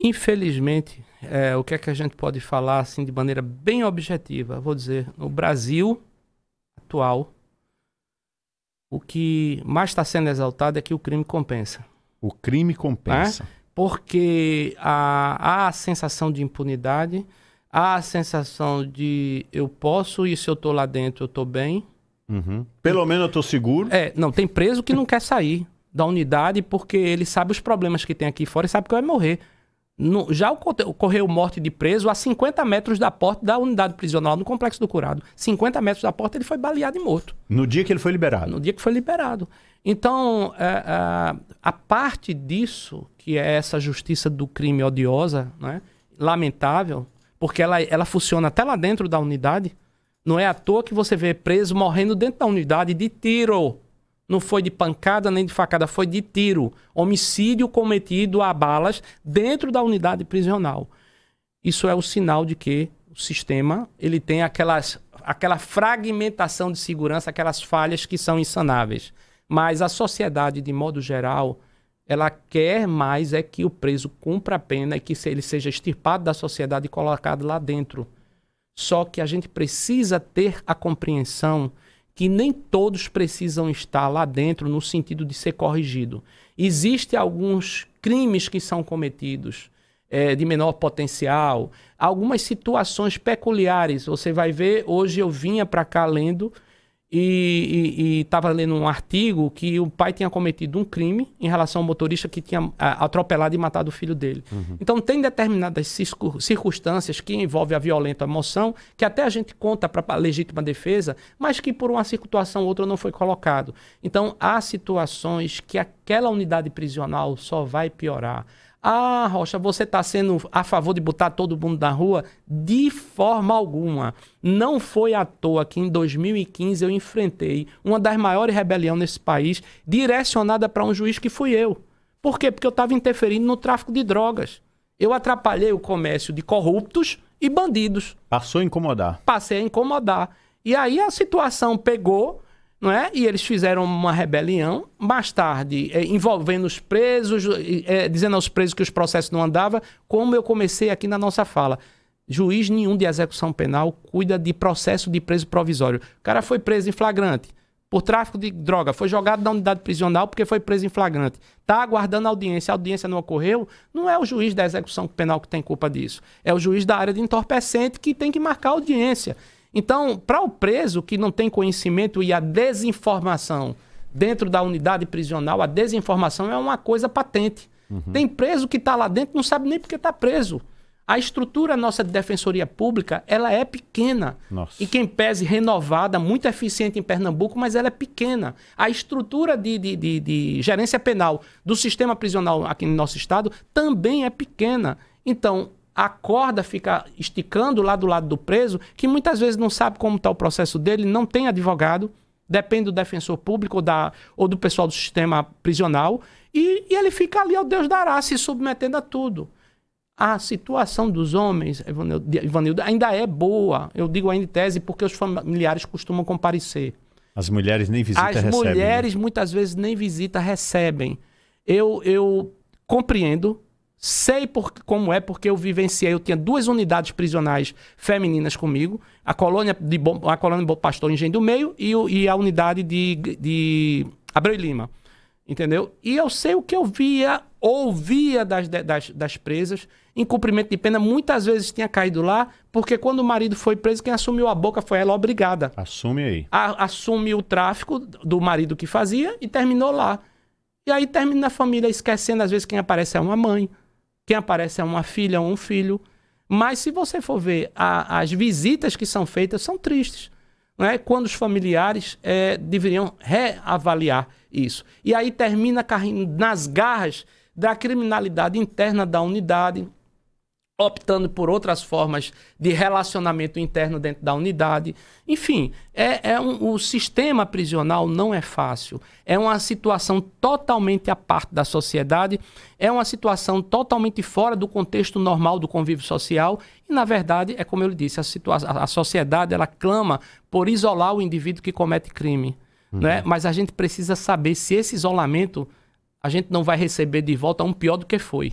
Infelizmente, é, o que é que a gente pode falar assim de maneira bem objetiva? Vou dizer, no Brasil atual, o que mais está sendo exaltado é que o crime compensa. O crime compensa. Né? Porque há, há a sensação de impunidade, há a sensação de eu posso e se eu estou lá dentro eu estou bem. Uhum. Pelo menos eu estou seguro. É, não, tem preso que não quer sair da unidade porque ele sabe os problemas que tem aqui fora e sabe que vai morrer. No, já ocorreu morte de preso a 50 metros da porta da unidade prisional no Complexo do Curado. 50 metros da porta ele foi baleado e morto. No dia que ele foi liberado? No dia que foi liberado. Então, a, é, é, a parte disso, que é essa justiça do crime odiosa, né, lamentável, porque ela, ela funciona até lá dentro da unidade, não é à toa que você vê preso morrendo dentro da unidade de tiro. Não foi de pancada nem de facada, foi de tiro. Homicídio cometido a balas dentro da unidade prisional. Isso é o sinal de que o sistema ele tem aquelas, aquela fragmentação de segurança, aquelas falhas que são insanáveis. Mas a sociedade, de modo geral, ela quer mais é que o preso cumpra a pena e que ele seja extirpado da sociedade e colocado lá dentro. Só que a gente precisa ter a compreensão que nem todos precisam estar lá dentro no sentido de ser corrigido. Existem alguns crimes que são cometidos é, de menor potencial, algumas situações peculiares. Você vai ver, hoje eu vinha para cá lendo e estava lendo um artigo que o pai tinha cometido um crime em relação ao motorista que tinha a, é, atropelado e matado o filho dele. Uhum. Então, tem determinadas circunstâncias que envolvem a violenta emoção, que até a gente conta para legítima defesa, mas que por uma situação ou outra não foi colocado. Então, há situações que aquela unidade prisional só vai piorar. Ah, Rocha, você está sendo a favor de botar todo mundo na rua? De forma alguma. Não foi à toa que em 2015 eu enfrentei uma das maiores rebeliões nesse país, direcionada para um juiz que fui eu. Por quê? Porque eu estava interferindo no tráfico de drogas. Eu atrapalhei o comércio de corruptos e bandidos. Passou a incomodar. Passei a incomodar. E aí a situação pegou não é? E eles fizeram uma rebelião, mais tarde, é, envolvendo os presos, é, dizendo aos presos que os processos não andavam, como eu comecei aqui na nossa fala. Juiz nenhum de execução penal cuida de processo de preso provisório. O cara foi preso em flagrante por tráfico de droga, foi jogado da unidade prisional porque foi preso em flagrante. Está aguardando a audiência, a audiência não ocorreu, não é o juiz da execução penal que tem culpa disso. É o juiz da área de entorpecente que tem que marcar a audiência. Então, para o preso que não tem conhecimento e a desinformação dentro da unidade prisional, a desinformação é uma coisa patente. Uhum. Tem preso que está lá dentro não sabe nem porque está preso. A estrutura nossa de defensoria pública, ela é pequena. Nossa. E quem pese renovada, muito eficiente em Pernambuco, mas ela é pequena. A estrutura de, de, de, de gerência penal do sistema prisional aqui no nosso estado também é pequena. Então, a corda fica esticando lá do lado do preso, que muitas vezes não sabe como está o processo dele, não tem advogado, depende do defensor público ou, da, ou do pessoal do sistema prisional, e, e ele fica ali ao Deus dará, se submetendo a tudo. A situação dos homens, Ivanildo, ainda é boa. Eu digo ainda em tese porque os familiares costumam comparecer. As mulheres nem visitam, As recebem, né? mulheres né? muitas vezes nem visita recebem. Eu, eu compreendo Sei por, como é, porque eu vivenciei. Eu tinha duas unidades prisionais femininas comigo: a colônia de Bom, a colônia Bom Pastor Engenho do Meio e, e a unidade de, de Abreu e Lima. Entendeu? E eu sei o que eu via, ouvia das, das, das presas. Em cumprimento de pena, muitas vezes tinha caído lá, porque quando o marido foi preso, quem assumiu a boca foi ela, obrigada. Assume aí. A, assume o tráfico do marido que fazia e terminou lá. E aí termina a família esquecendo, às vezes, quem aparece é uma mãe quem aparece é uma filha ou um filho. Mas se você for ver a, as visitas que são feitas, são tristes. Não é? Quando os familiares é, deveriam reavaliar isso. E aí termina nas garras da criminalidade interna da unidade, optando por outras formas de relacionamento interno dentro da unidade. Enfim, é, é um, o sistema prisional não é fácil. É uma situação totalmente à parte da sociedade, é uma situação totalmente fora do contexto normal do convívio social e, na verdade, é como eu disse, a, a, a sociedade ela clama por isolar o indivíduo que comete crime. Uhum. Né? Mas a gente precisa saber se esse isolamento a gente não vai receber de volta um pior do que foi.